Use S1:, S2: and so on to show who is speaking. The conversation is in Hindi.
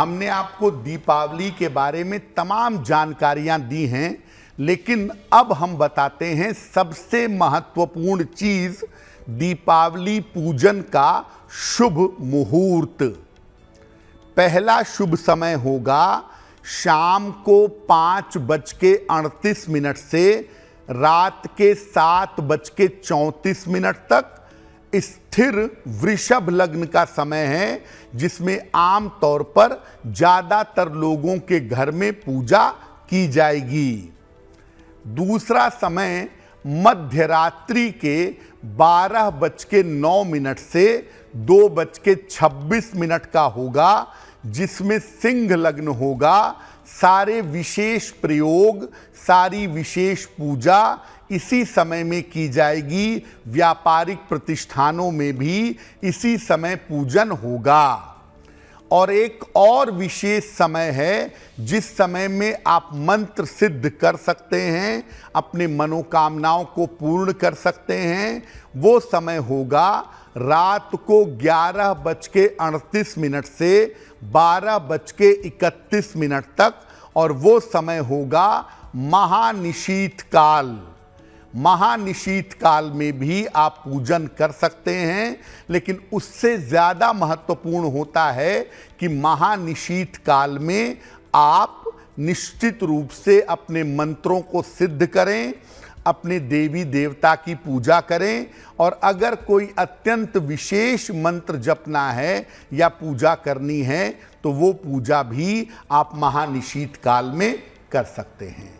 S1: हमने आपको दीपावली के बारे में तमाम जानकारियां दी हैं लेकिन अब हम बताते हैं सबसे महत्वपूर्ण चीज़ दीपावली पूजन का शुभ मुहूर्त पहला शुभ समय होगा शाम को पाँच बज के अड़तीस मिनट से रात के सात बज के चौंतीस मिनट तक स्थिर वृषभ लग्न का समय है जिसमें आम तौर पर ज़्यादातर लोगों के घर में पूजा की जाएगी दूसरा समय मध्य रात्रि के बारह बज के नौ मिनट से दो बज के छब्बीस मिनट का होगा जिसमें सिंह लग्न होगा सारे विशेष प्रयोग सारी विशेष पूजा इसी समय में की जाएगी व्यापारिक प्रतिष्ठानों में भी इसी समय पूजन होगा और एक और विशेष समय है जिस समय में आप मंत्र सिद्ध कर सकते हैं अपने मनोकामनाओं को पूर्ण कर सकते हैं वो समय होगा रात को ग्यारह बज के अड़तीस मिनट से बारह बज के इकतीस मिनट तक और वो समय होगा महानिशीत काल महानिशीत काल में भी आप पूजन कर सकते हैं लेकिन उससे ज़्यादा महत्वपूर्ण होता है कि महानिशीत काल में आप निश्चित रूप से अपने मंत्रों को सिद्ध करें अपने देवी देवता की पूजा करें और अगर कोई अत्यंत विशेष मंत्र जपना है या पूजा करनी है तो वो पूजा भी आप महानिशीत काल में कर सकते हैं